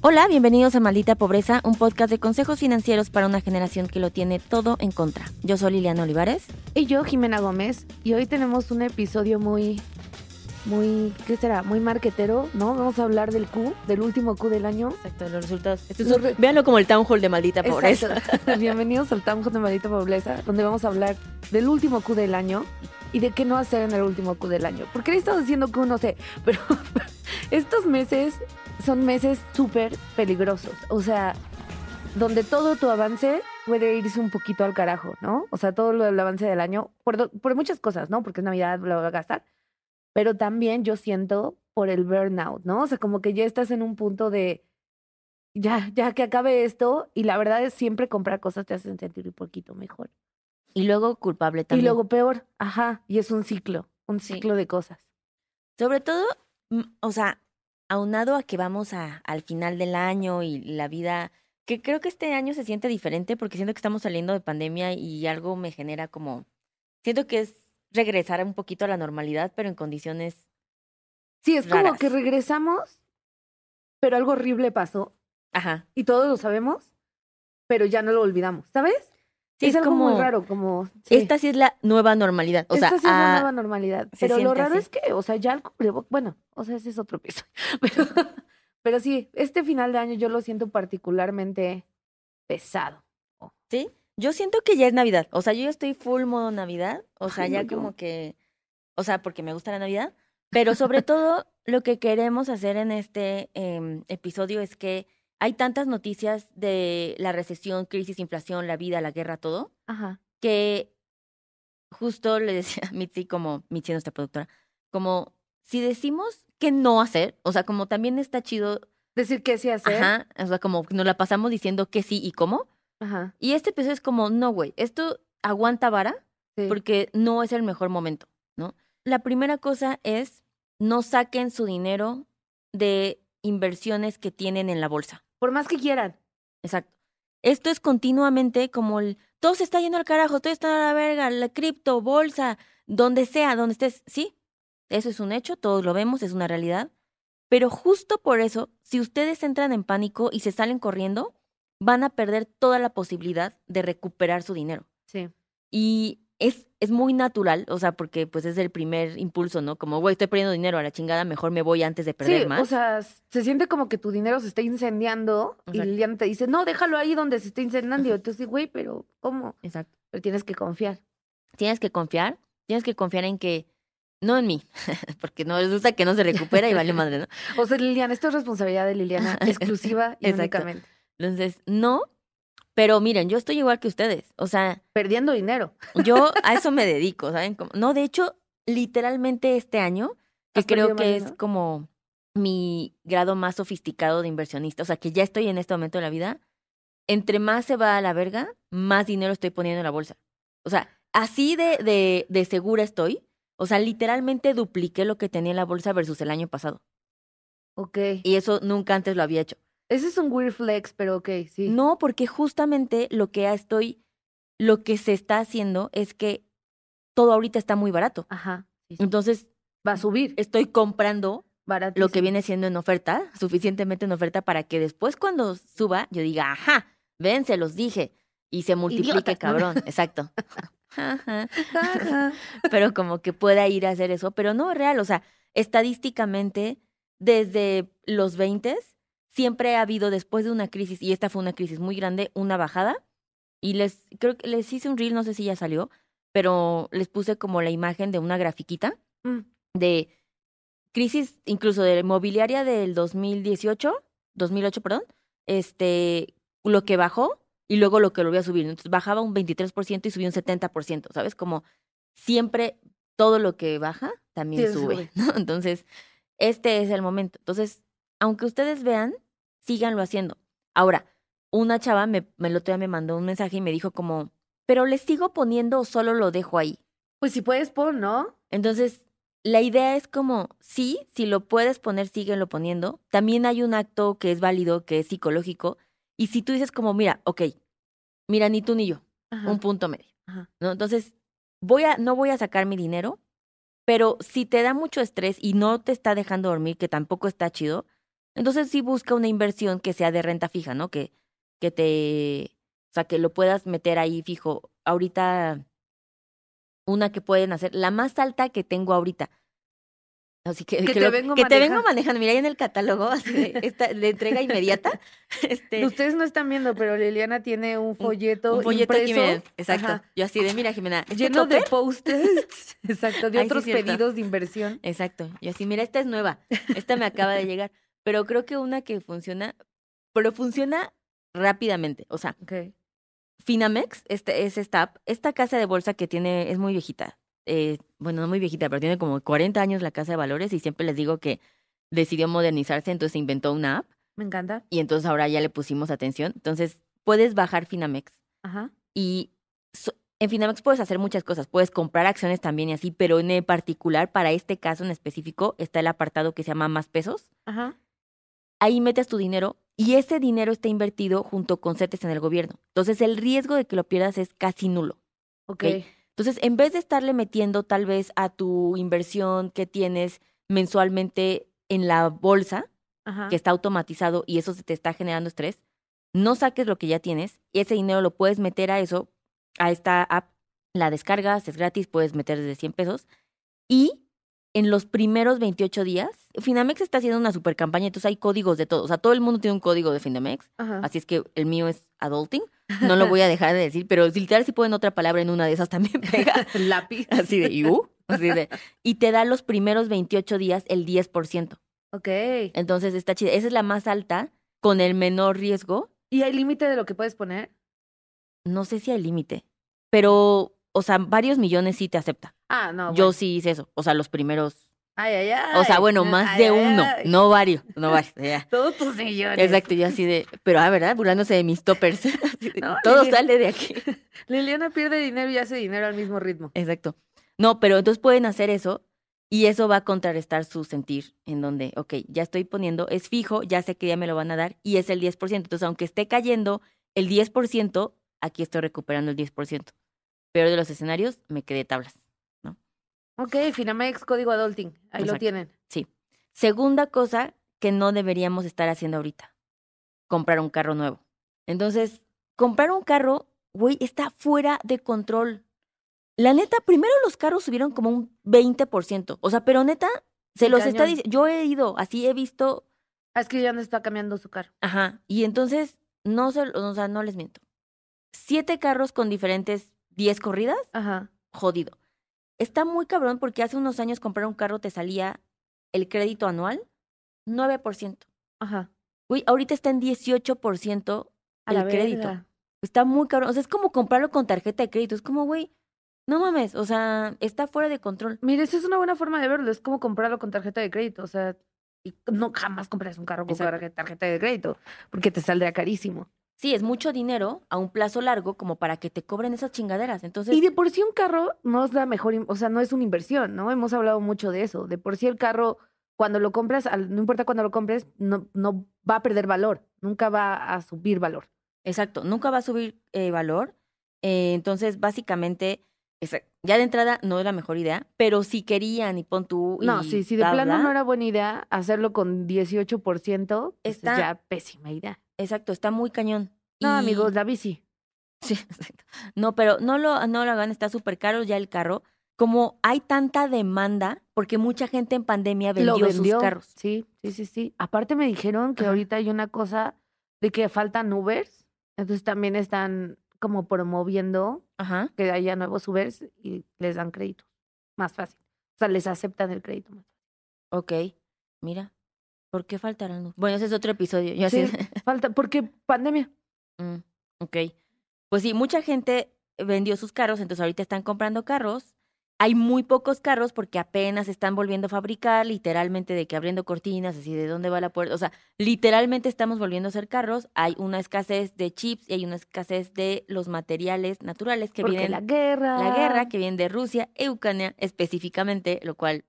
Hola, bienvenidos a Maldita Pobreza, un podcast de consejos financieros para una generación que lo tiene todo en contra. Yo soy Liliana Olivares. Y yo, Jimena Gómez. Y hoy tenemos un episodio muy, muy, ¿qué será? Muy marquetero, ¿no? Vamos a hablar del Q, del último Q del año. Exacto, los resultados. Este véanlo como el Town Hall de Maldita Pobreza. bienvenidos al Town Hall de Maldita Pobreza, donde vamos a hablar del último Q del año y de qué no hacer en el último Q del año. Porque le estamos diciendo que no sé, pero estos meses son meses súper peligrosos. O sea, donde todo tu avance puede irse un poquito al carajo, ¿no? O sea, todo el avance del año, por, por muchas cosas, ¿no? Porque es Navidad, lo voy a gastar. Pero también yo siento por el burnout, ¿no? O sea, como que ya estás en un punto de, ya, ya que acabe esto, y la verdad es siempre comprar cosas te hacen sentir un poquito mejor. Y luego culpable también. Y luego peor, ajá, y es un ciclo, un ciclo de cosas. Sobre todo Mm, o sea, aunado a que vamos a, al final del año y la vida, que creo que este año se siente diferente porque siento que estamos saliendo de pandemia y algo me genera como, siento que es regresar un poquito a la normalidad, pero en condiciones... Sí, es como que regresamos, pero algo horrible pasó. Ajá. Y todos lo sabemos, pero ya no lo olvidamos, ¿sabes? es, como, muy raro, como... Esta sí es la nueva normalidad. O esta sí es la ah, nueva normalidad. Pero lo raro es que, o sea, ya bueno, o sea, ese es otro piso. Pero, sí, este final de año yo lo siento particularmente pesado. ¿Sí? Yo siento que ya es Navidad. O sea, yo estoy full modo Navidad. O sea, ya como que... O sea, porque me gusta la Navidad. Pero sobre todo, lo que queremos hacer en este em, episodio es que hay tantas noticias de la recesión, crisis, inflación, la vida, la guerra, todo, Ajá. que justo le decía a Mitzi, como Mitzi, nuestra productora, como si decimos que no hacer, o sea, como también está chido. Decir que sí hacer. Ajá, o sea, como nos la pasamos diciendo que sí y cómo. Ajá. Y este episodio es como, no, güey, esto aguanta vara porque no es el mejor momento, ¿no? La primera cosa es no saquen su dinero de inversiones que tienen en la bolsa. Por más que quieran. Exacto. Esto es continuamente como el. Todo se está yendo al carajo, todo está a la verga, la cripto, bolsa, donde sea, donde estés. Sí, eso es un hecho, todos lo vemos, es una realidad. Pero justo por eso, si ustedes entran en pánico y se salen corriendo, van a perder toda la posibilidad de recuperar su dinero. Sí. Y es, es muy natural, o sea, porque pues es el primer impulso, ¿no? Como, güey, estoy perdiendo dinero a la chingada, mejor me voy antes de perder sí, más. O sea, se siente como que tu dinero se está incendiando y Liliana te dice, no, déjalo ahí donde se está incendiando. Y Entonces, güey, pero ¿cómo? Exacto. Pero tienes que confiar. Tienes que confiar, tienes que confiar en que no en mí, porque no resulta que no se recupera y vale madre, ¿no? o sea, Liliana, esto es responsabilidad de Liliana exclusiva y Entonces, no, pero miren, yo estoy igual que ustedes, o sea... Perdiendo dinero. Yo a eso me dedico, ¿saben? No, de hecho, literalmente este año, que creo que es como mi grado más sofisticado de inversionista, o sea, que ya estoy en este momento de la vida, entre más se va a la verga, más dinero estoy poniendo en la bolsa. O sea, así de, de, segura estoy. O sea, literalmente dupliqué lo que tenía en la bolsa versus el año pasado. Ok. Y eso nunca antes lo había hecho. Ese es un weird flex, pero ok, sí. No, porque justamente lo que estoy, lo que se está haciendo es que todo ahorita está muy barato. Ajá. Entonces. Va a subir. Estoy comprando barato lo que viene siendo en oferta, suficientemente en oferta para que después cuando suba yo diga, ajá, ven, se los dije. Y se multiplique, cabrón. Exacto. pero como que pueda ir a hacer eso. Pero no, real, o sea, estadísticamente, desde los 20 siempre ha habido después de una crisis, y esta fue una crisis muy grande, una bajada. Y les, creo que les hice un reel, no sé si ya salió, pero les puse como la imagen de una grafiquita mm. de crisis incluso de mobiliaria del 2018, 2008, perdón, este, lo que bajó y luego lo que lo a subir. Entonces bajaba un 23% y subía un 70%, ¿sabes? Como siempre todo lo que baja también sube, ¿no? Entonces, este es el momento. Entonces, aunque ustedes vean síganlo haciendo. Ahora, una chava me, el otro me mandó un mensaje y me dijo como, pero le sigo poniendo o solo lo dejo ahí. Pues si puedes, pon, ¿no? Entonces, la idea es como, sí, si lo puedes poner, síguelo poniendo. También hay un acto que es válido, que es psicológico. Y si tú dices como, mira, ok, mira, ni tú ni yo, un punto medio. ¿no? Entonces, voy a, no voy a sacar mi dinero, pero si te da mucho estrés y no te está dejando dormir, que tampoco está chido, entonces sí busca una inversión que sea de renta fija, ¿no? Que, que te, o sea, que lo puedas meter ahí fijo. Ahorita, una que pueden hacer, la más alta que tengo ahorita. Así que, que, te, vengo manejando. Mira, ahí en el catálogo, así de, esta, entrega inmediata. este, Ustedes no están viendo, pero Liliana tiene un folleto. Un folleto exacto. Yo así de, mira, Jimena. lleno de posters. exacto, de otros pedidos de inversión. Exacto. Yo así, mira, esta es nueva. Esta me acaba de llegar pero creo que una que funciona, pero funciona rápidamente. O sea, Finamex este, es esta app, esta casa de bolsa que tiene, es muy viejita. Eh, bueno, no muy viejita, pero tiene como 40 años la casa de valores y siempre les digo que decidió modernizarse, entonces inventó una app. Me encanta. Y entonces ahora ya le pusimos atención. Entonces, puedes bajar Finamex. Ajá. Y en Finamex puedes hacer muchas cosas, puedes comprar acciones también y así, pero en particular, para este caso en específico, está el apartado que se llama Más Pesos. Ajá ahí metes tu dinero y ese dinero está invertido junto con CETES en el gobierno. Entonces el riesgo de que lo pierdas es casi nulo. Ok. Entonces, en vez de estarle metiendo tal vez a tu inversión que tienes mensualmente en la bolsa, que está automatizado y eso se te está generando estrés, no saques lo que ya tienes y ese dinero lo puedes meter a eso, a esta app, la descargas, es gratis, puedes meter desde 100 pesos y en los primeros 28 días. Finamex está haciendo una super campaña, entonces hay códigos de todo. O sea, todo el mundo tiene un código de Finamex. Así es que el mío es adulting. No lo voy a dejar de decir, pero literal si pueden otra palabra en una de esas también pega. Lápiz. Así de, you. Así de, y te da los primeros 28 días el 10%. Ok. Entonces está chida. Esa es la más alta con el menor riesgo. ¿Y hay límite de lo que puedes poner? No sé si hay límite, pero o sea, varios millones sí te acepta. Ah, no. Yo sí hice eso. O sea, los primeros. Ay, ay, ay. O sea, bueno, más de uno, no varios, no varios. Todos tus millones. Exacto, yo así de, pero ah, verdad, burlándose de mis toppers. todo sale de aquí. Liliana pierde dinero y hace dinero al mismo ritmo. Exacto. No, pero entonces pueden hacer eso y eso va a contrarrestar su sentir en donde, ok, ya estoy poniendo, es fijo, ya sé que ya me lo van a dar y es el 10%. Entonces, aunque esté cayendo el 10%, aquí estoy recuperando el 10% peor de los escenarios, me quedé tablas, ¿no? Ok, Finamex, código adulting, ahí lo tienen. Sí. Segunda cosa que no deberíamos estar haciendo ahorita, comprar un carro nuevo. Entonces, comprar un carro, güey, está fuera de control. La neta, primero los carros subieron como un 20%. O sea, pero neta, se los está diciendo. Yo he ido, así he visto. Ah, es que ya no está cambiando su carro. Ajá. Y entonces, no se, o sea, no les miento. Siete carros con diferentes 10 corridas, Ajá. jodido. Está muy cabrón porque hace unos años comprar un carro te salía el crédito anual 9%. Ajá. Uy, ahorita está en 18% el crédito. Está muy cabrón. O sea, es como comprarlo con tarjeta de crédito. Es como, güey, no mames. O sea, está fuera de control. Mire, esa es una buena forma de verlo. Es como comprarlo con tarjeta de crédito. O sea, y no jamás compras un carro con tarjeta de crédito porque te saldrá carísimo. Sí, es mucho dinero a un plazo largo como para que te cobren esas chingaderas. Entonces, y de por sí un carro no es la mejor, o sea, no es una inversión, ¿no? Hemos hablado mucho de eso. De por sí el carro, cuando lo compras, no importa cuando lo compres, no, no va a perder valor, nunca va a subir valor. Exacto, nunca va a subir eh, valor. Eh, entonces, básicamente, ya de entrada no es la mejor idea, pero si querían y pon tú... no, sí, si de plano no era buena idea, hacerlo con 18% pues, es ya pésima idea. Exacto, está muy cañón. No, amigos, la bici. Sí, exacto. No, pero no lo, no lo hagan, está súper caro ya el carro. Como hay tanta demanda, porque mucha gente en pandemia vendió, sus carros. Sí, sí, sí, sí. Aparte me dijeron que ahorita hay una cosa de que faltan Ubers, entonces también están como promoviendo que haya nuevos Ubers y les dan crédito. Más fácil. O sea, les aceptan el crédito más fácil. Ok, mira. ¿Por qué faltarán Bueno, ese es otro episodio. Yo sí, falta, porque pandemia. Mm, ok. Pues sí, mucha gente vendió sus carros, entonces ahorita están comprando carros. Hay muy pocos carros porque apenas están volviendo a fabricar, literalmente de que abriendo cortinas, así de dónde va la puerta. O sea, literalmente estamos volviendo a hacer carros. Hay una escasez de chips y hay una escasez de los materiales naturales que porque vienen. La guerra. La guerra que viene de Rusia, Ucrania específicamente, lo cual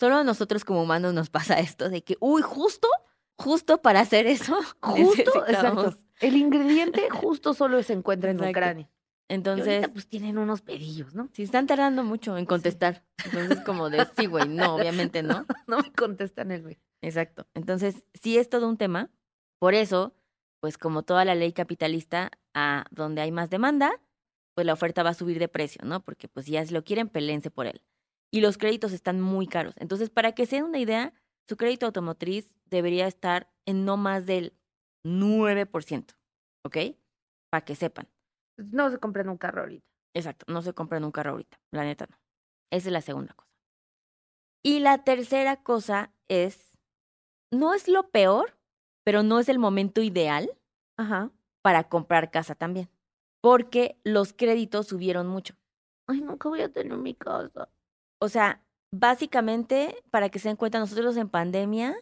Solo a nosotros como humanos nos pasa esto de que, uy, justo, justo para hacer eso. Justo, exacto. El ingrediente justo solo se encuentra en Ucrania. Entonces, pues tienen unos pedillos, ¿no? Sí, están tardando mucho en contestar. Entonces, como de, sí, güey, no, obviamente no. No, me contestan el güey. Exacto. Entonces, sí es todo un tema. Por eso, pues como toda la ley capitalista, a donde hay más demanda, pues la oferta va a subir de precio, ¿no? Porque pues ya si lo quieren, pelense por él y los créditos están muy caros. Entonces, para que se den una idea, su crédito automotriz debería estar en no más del 9%, ¿ok? Para que sepan. Pues, no se compren un carro ahorita. Exacto, no se compren un carro ahorita, la neta no. Esa es la segunda cosa. Y la tercera cosa es, no es lo peor, pero no es el momento ideal para comprar casa también, porque los créditos subieron mucho. Ay, nunca voy a tener mi casa. O sea, básicamente, para que se den cuenta, nosotros en pandemia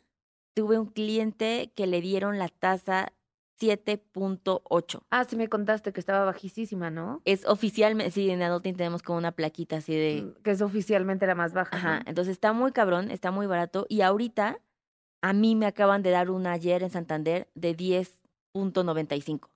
tuve un cliente que le dieron la tasa 7.8. Ah, sí me contaste que estaba bajísima, ¿no? Es oficialmente, sí, en Adulting tenemos como una plaquita así de... Mm, que es oficialmente la más baja. Ajá, entonces está muy cabrón, está muy barato. Y ahorita a mí me acaban de dar una ayer en Santander de 10.95.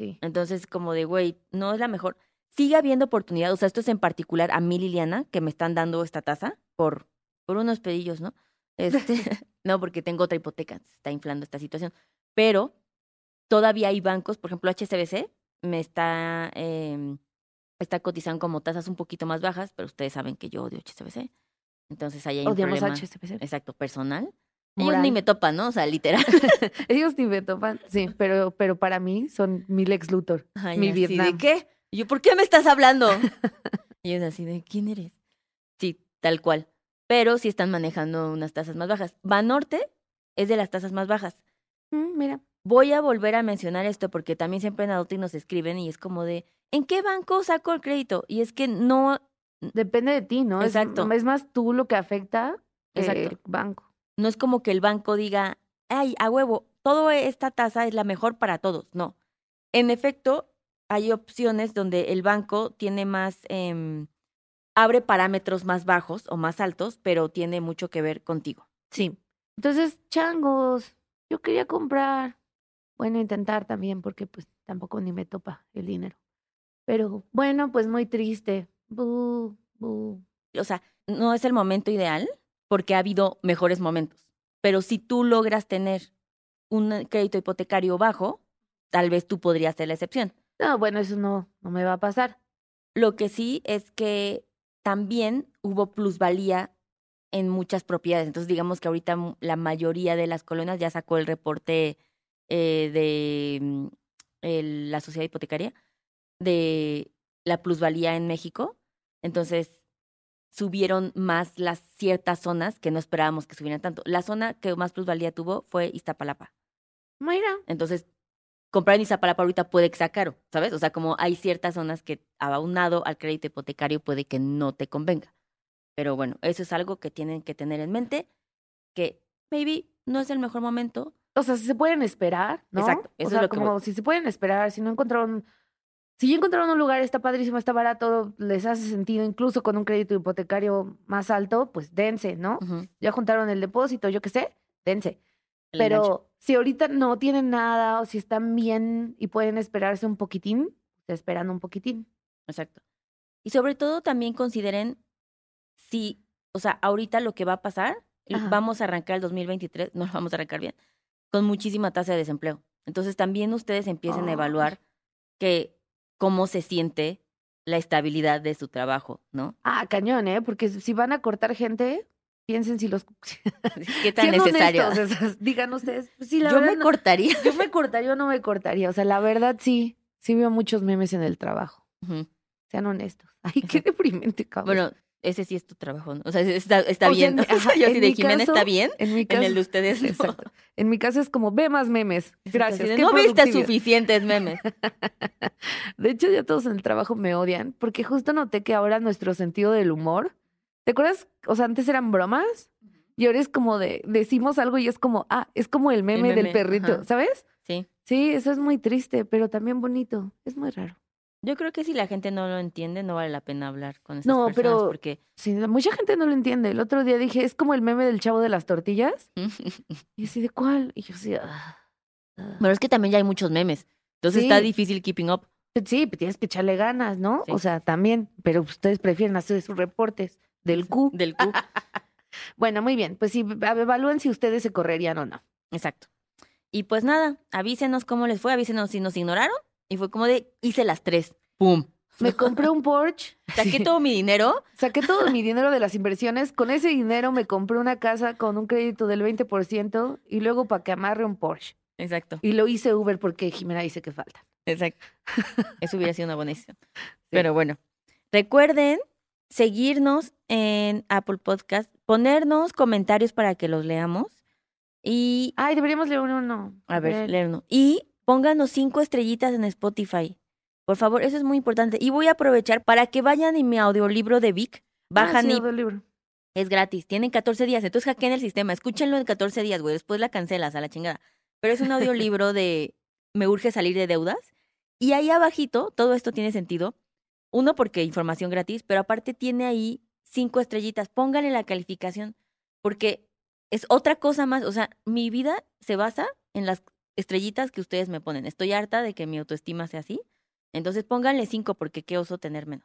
Sí. Entonces como de, güey, no es la mejor sigue habiendo oportunidades, o sea, esto es en particular a mí, Liliana, que me están dando esta tasa por, por unos pedillos, ¿no? Este, no, porque tengo otra hipoteca, está inflando esta situación. Pero todavía hay bancos, por ejemplo, HCBC me está, em, está cotizando como tasas un poquito más bajas, pero ustedes saben que yo odio HCBC. Entonces ahí hay Odiamos un problema. Exacto, personal. ni me topan, ¿no? O sea, literal. Ellos ni me topan, sí, pero, pero para mí son mi Lex Luthor, mi Vietnam. ¿De qué? Y yo, ¿por qué me estás hablando? y es así de, ¿quién eres? Sí, tal cual. Pero sí están manejando unas tasas más bajas. Banorte es de las tasas más bajas. Mm, mira. Voy a volver a mencionar esto porque también siempre en Adulting nos escriben y es como de, ¿en qué banco saco el crédito? Y es que no... Depende de ti, ¿no? Exacto. Es, más tú lo que afecta Exacto. el banco. No es como que el banco diga, ay, a huevo, toda esta tasa es la mejor para todos. No. En efecto, hay opciones donde el banco tiene más, em, abre parámetros más bajos o más altos, pero tiene mucho que ver contigo. Sí. Entonces, changos, yo quería comprar, bueno, intentar también, porque pues tampoco ni me topa el dinero. Pero bueno, pues muy triste. O sea, no es el momento ideal porque ha habido mejores momentos. Pero si tú logras tener un eh, crédito hipotecario bajo, tal vez tú podrías ser la excepción. No, bueno, eso no, no me va a pasar. Lo que sí es que también hubo plusvalía en muchas propiedades. Entonces, digamos que ahorita la mayoría de las colonias ya sacó el reporte eh, de mm, la sociedad hipotecaria de la plusvalía en México. Entonces, subieron más las ciertas zonas que no esperábamos que subieran tanto. La zona que más plusvalía tuvo fue Iztapalapa. Mira. Entonces, comprar en Iztapalapa ahorita puede que sea caro, ¿sabes? O sea, como hay ciertas zonas que aunado al crédito hipotecario puede que no te convenga. Pero bueno, eso es algo que tienen que tener en mente, que maybe no es el mejor momento. O sea, si se pueden esperar, ¿no? Exacto. Eso o sea, es lo como si se pueden esperar, si no encontraron, si ya encontraron un lugar, está padrísimo, está barato, les hace sentido, incluso con un crédito hipotecario más alto, pues dense, ¿no? Ya juntaron el depósito, yo qué sé, dense. Pero si ahorita no tienen nada o si están bien y pueden esperarse un poquitín, se esperan un poquitín. Exacto. Y sobre todo también consideren si, o sea, ahorita lo que va a pasar, vamos a arrancar el 2023, no lo vamos a arrancar bien, con muchísima tasa de desempleo. Entonces también ustedes empiecen a ah, evaluar que cómo se siente la estabilidad de su trabajo, ¿no? Ah, cañón, ¿eh? Porque si van a cortar gente, piensen si los qué tan necesario. digan ustedes, pues yo me cortaría. Yo me cortaría o no me cortaría, o sea, la verdad sí, sí veo muchos memes en el trabajo. Sean honestos. Ay, qué deprimente, cabrón. Bueno, ese sí es tu trabajo, o sea, está, bien. o yo sí de Jimena está bien, en, mi en el de ustedes En mi caso es como, ve más memes, gracias. no viste suficientes memes. de hecho, ya todos en el trabajo me odian, porque justo noté que ahora nuestro sentido del humor ¿Te acuerdas? O sea, antes eran bromas y ahora es como de decimos algo y es como, ah, es como el meme, del perrito, ¿sabes? Sí. Sí, eso es muy triste, pero también bonito. Es muy raro. Yo creo que si la gente no lo entiende, no vale la pena hablar con esas no, pero, porque sí, mucha gente no lo entiende. El otro día dije, es como el meme del chavo de las tortillas. y así de cuál? Y yo así, ah, Pero ah". es que también ya hay muchos memes. Entonces está difícil keeping up. Sí, tienes que echarle ganas, ¿no? O sea, también, pero ustedes prefieren hacer sus reportes. Del Q. Del Q. bueno, muy bien. Pues sí, evalúen si ustedes se correrían o no. Exacto. Y pues nada, avísenos cómo les fue, avísenos si nos ignoraron. Y fue como de, hice las tres. ¡Pum! Me compré un Porsche. Saqué todo mi dinero. Saqué todo mi dinero de las inversiones. Con ese dinero me compré una casa con un crédito del 20% y luego para que amarre un Porsche. Exacto. Y lo hice Uber porque Jimena dice que falta. Exacto. Eso hubiera sido una buena Pero bueno, recuerden seguirnos en Apple Podcast, ponernos comentarios para que los leamos. Y. Ay, deberíamos leer uno. A ver, leer. uno. Y pónganos cinco estrellitas en Spotify. Por favor, eso es muy importante. Y voy a aprovechar para que vayan y mi audiolibro de Vic. Ah, bajan y. Es gratis, tienen 14 días. Entonces hackeen el sistema, escúchenlo en 14 días, güey. Después la cancelas a la chingada. Pero es un audiolibro de Me urge salir de deudas. Y ahí abajito, todo esto tiene sentido uno, porque información gratis, pero aparte tiene ahí cinco estrellitas. Pónganle la calificación, porque es otra cosa más. O sea, mi vida se basa en las estrellitas que ustedes me ponen. Estoy harta de que mi autoestima sea así. Entonces pónganle cinco, porque qué oso tener menos.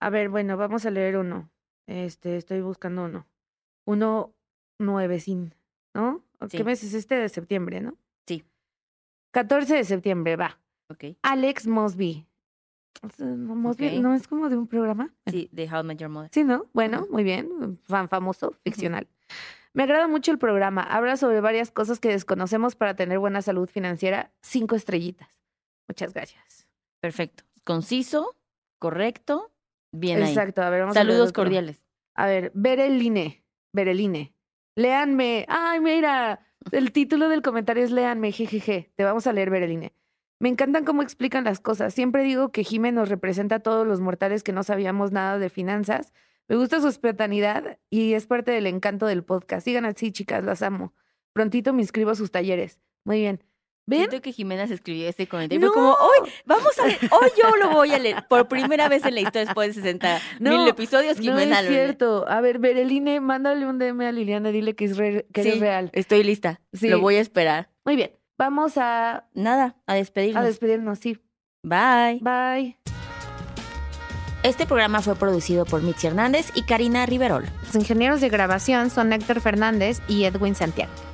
A ver, bueno, vamos a leer uno. Este, estoy buscando uno. Uno nueve sin, ¿no? ¿Qué mes es este de septiembre, no? Sí. 14 de septiembre, va. Ok. Alex Mosby ¿No es como de un programa? Sí, de How I Met Your Mother. Sí, ¿no? Bueno, muy bien. Fan famoso, ficcional. Me agrada mucho el programa. Habla sobre varias cosas que desconocemos para tener buena salud financiera. Cinco estrellitas. Muchas gracias. Perfecto. Conciso, correcto, bien Exacto. A ver, Saludos cordiales. A ver, Bereline. Bereline. Léanme. Ay, mira. El título del comentario es leanme jejeje. Te vamos a leer, Bereline. Me encantan cómo explican las cosas. Siempre digo que Jimena nos representa a todos los mortales que no sabíamos nada de finanzas. Me gusta su espontaneidad y es parte del encanto del podcast. Sigan así, chicas, las amo. Prontito me inscribo a sus talleres. Muy bien. ¿Ven? que Jimena se escribió este comentario. No. como, hoy vamos a ver, hoy yo lo voy a leer. Por primera vez en la historia después de 60 mil episodios, Jimena no es cierto. a ver, Bereline, mándale un DM a Liliana, dile que, es real. estoy lista. Sí. Lo voy a esperar. Muy bien. Vamos a... Nada, a despedirnos. A despedirnos, sí. Bye. Bye. Este programa fue producido por Mitzi Hernández y Karina Riverol. Los ingenieros de grabación son Héctor Fernández y Edwin Santiago.